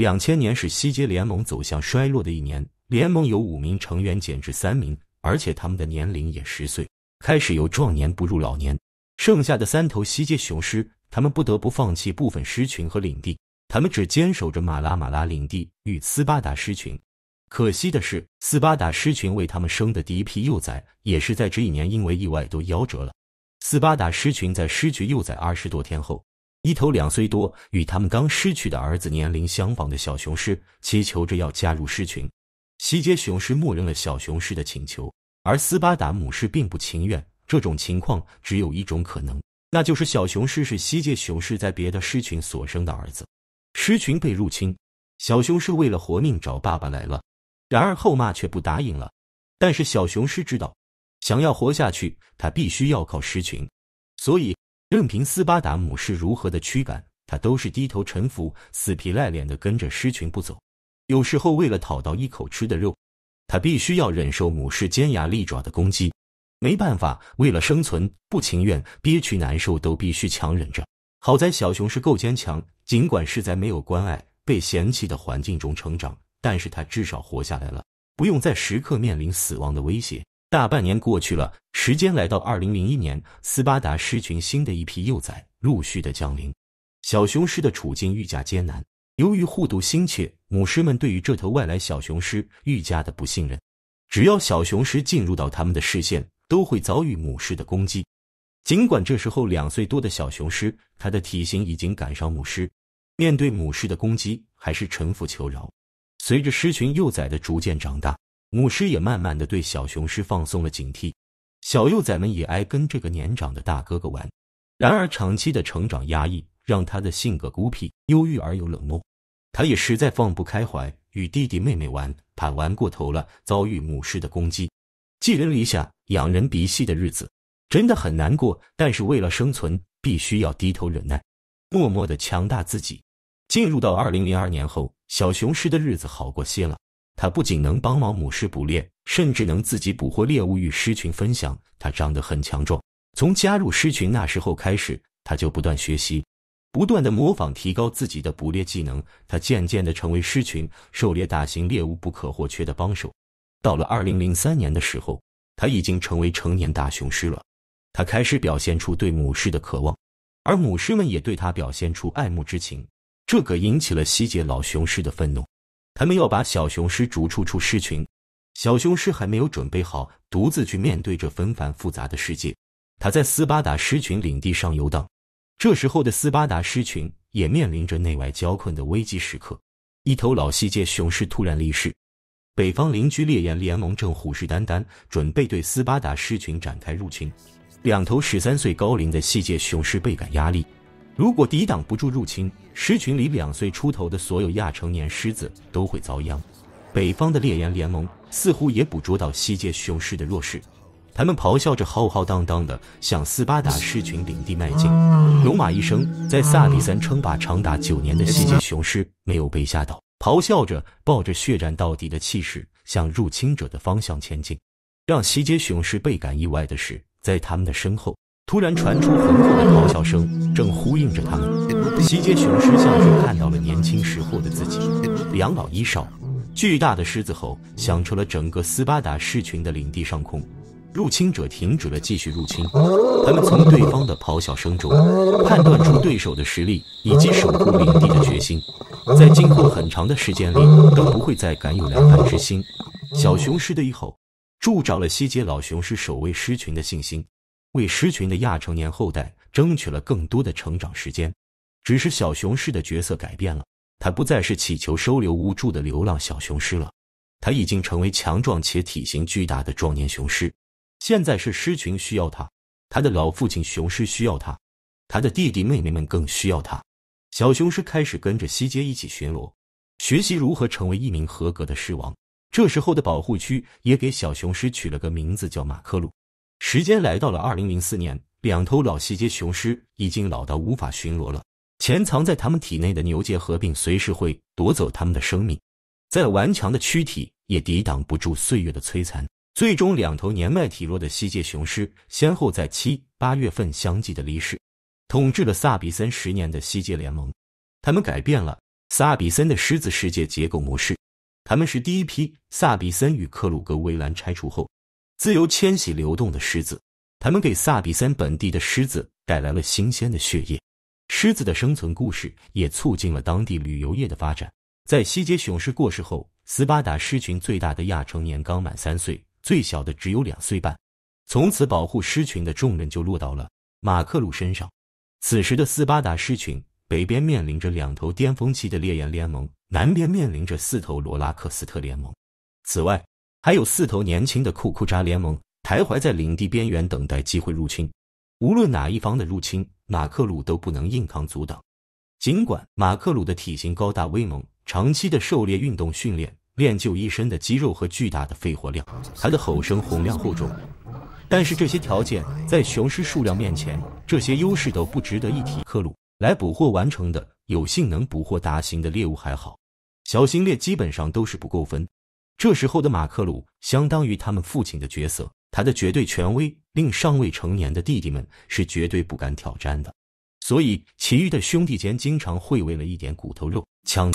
两千年是西街联盟走向衰落的一年，联盟有五名成员减至三名，而且他们的年龄也十岁，开始由壮年步入老年。剩下的三头西街雄狮，他们不得不放弃部分狮群和领地，他们只坚守着马拉马拉领地与斯巴达狮群。可惜的是，斯巴达狮群为他们生的第一批幼崽，也是在这一年因为意外都夭折了。斯巴达狮群在失去幼崽二十多天后。一头两岁多，与他们刚失去的儿子年龄相仿的小雄狮祈求着要加入狮群。西街雄狮默认了小雄狮的请求，而斯巴达母狮并不情愿。这种情况只有一种可能，那就是小雄狮是西界雄狮在别的狮群所生的儿子。狮群被入侵，小雄狮为了活命找爸爸来了。然而后妈却不答应了。但是小雄狮知道，想要活下去，他必须要靠狮群，所以。任凭斯巴达母狮如何的驱赶，它都是低头臣服、死皮赖脸的跟着狮群不走。有时候，为了讨到一口吃的肉，它必须要忍受母狮尖牙利爪的攻击。没办法，为了生存，不情愿、憋屈、难受都必须强忍着。好在小熊是够坚强，尽管是在没有关爱、被嫌弃的环境中成长，但是它至少活下来了，不用再时刻面临死亡的威胁。大半年过去了，时间来到二零零一年，斯巴达狮群新的一批幼崽陆续的降临，小雄狮的处境愈加艰难。由于护犊心切，母狮们对于这头外来小雄狮愈加的不信任，只要小雄狮进入到他们的视线，都会遭遇母狮的攻击。尽管这时候两岁多的小雄狮，它的体型已经赶上母狮，面对母狮的攻击还是臣服求饶。随着狮群幼崽的逐渐长大。母狮也慢慢的对小雄狮放松了警惕，小幼崽们也爱跟这个年长的大哥哥玩。然而长期的成长压抑，让他的性格孤僻、忧郁而又冷漠。他也实在放不开怀，与弟弟妹妹玩，他玩过头了，遭遇母狮的攻击。寄人篱下、仰人鼻息的日子，真的很难过。但是为了生存，必须要低头忍耐，默默的强大自己。进入到二零零二年后，小雄狮的日子好过些了。他不仅能帮忙母狮捕猎，甚至能自己捕获猎物与狮群分享。他长得很强壮，从加入狮群那时候开始，他就不断学习，不断的模仿，提高自己的捕猎技能。他渐渐的成为狮群狩猎大型猎物不可或缺的帮手。到了二零零三年的时候，他已经成为成年大雄狮了。他开始表现出对母狮的渴望，而母狮们也对他表现出爱慕之情，这可引起了西杰老雄狮的愤怒。他们要把小雄狮逐出出狮群，小雄狮还没有准备好独自去面对这纷繁复杂的世界。他在斯巴达狮群领地上游荡。这时候的斯巴达狮群也面临着内外交困的危机时刻。一头老西界雄狮突然离世，北方邻居烈焰联盟正虎视眈眈，准备对斯巴达狮群展开入侵。两头十三岁高龄的西界雄狮倍感压力。如果抵挡不住入侵，狮群里两岁出头的所有亚成年狮子都会遭殃。北方的烈焰联盟似乎也捕捉到西界雄狮的弱势，他们咆哮着，浩浩荡荡地向斯巴达狮群领地迈进。戎马一生在萨比三称霸长达九年的西界雄狮没有被吓倒，咆哮着，抱着血战到底的气势向入侵者的方向前进。让西街雄狮倍感意外的是，在他们的身后。突然传出洪亮的咆哮声，正呼应着他们。西街雄狮像是看到了年轻时候的自己，两老一少，巨大的狮子吼响彻了整个斯巴达狮群的领地上空。入侵者停止了继续入侵，他们从对方的咆哮声中判断出对手的实力以及守护领地的决心，在经过很长的时间里都不会再敢有来犯之心。小雄狮的一吼，助长了西街老雄狮守卫狮群的信心。为狮群的亚成年后代争取了更多的成长时间，只是小雄狮的角色改变了，他不再是乞求收留无助的流浪小雄狮了，他已经成为强壮且体型巨大的壮年雄狮。现在是狮群需要他，他的老父亲雄狮需要他，他的弟弟妹妹们更需要他。小雄狮开始跟着西街一起巡逻，学习如何成为一名合格的狮王。这时候的保护区也给小雄狮取了个名字，叫马克鲁。时间来到了二零零四年，两头老西街雄狮已经老到无法巡逻了。潜藏在他们体内的牛界合并随时会夺走他们的生命。再顽强的躯体也抵挡不住岁月的摧残。最终，两头年迈体弱的西界雄狮先后在七八月份相继的离世。统治了萨比森十年的西界联盟，他们改变了萨比森的狮子世界结构模式。他们是第一批萨比森与克鲁格围栏拆除后。自由迁徙流动的狮子，他们给萨比森本地的狮子带来了新鲜的血液。狮子的生存故事也促进了当地旅游业的发展。在西杰雄狮过世后，斯巴达狮群最大的亚成年刚满三岁，最小的只有两岁半。从此，保护狮群的重任就落到了马克鲁身上。此时的斯巴达狮群，北边面临着两头巅峰期的烈焰联盟，南边面临着四头罗拉克斯特联盟。此外，还有四头年轻的库库扎联盟徘徊在领地边缘，等待机会入侵。无论哪一方的入侵，马克鲁都不能硬扛阻挡。尽管马克鲁的体型高大威猛，长期的狩猎运动训练练就一身的肌肉和巨大的肺活量，他的吼声洪亮厚重，但是这些条件在雄狮数量面前，这些优势都不值得一提。克鲁来捕获完成的，有幸能捕获大型的猎物还好，小型猎基本上都是不够分。这时候的马克鲁相当于他们父亲的角色，他的绝对权威令尚未成年的弟弟们是绝对不敢挑战的，所以其余的兄弟间经常会为了一点骨头肉抢。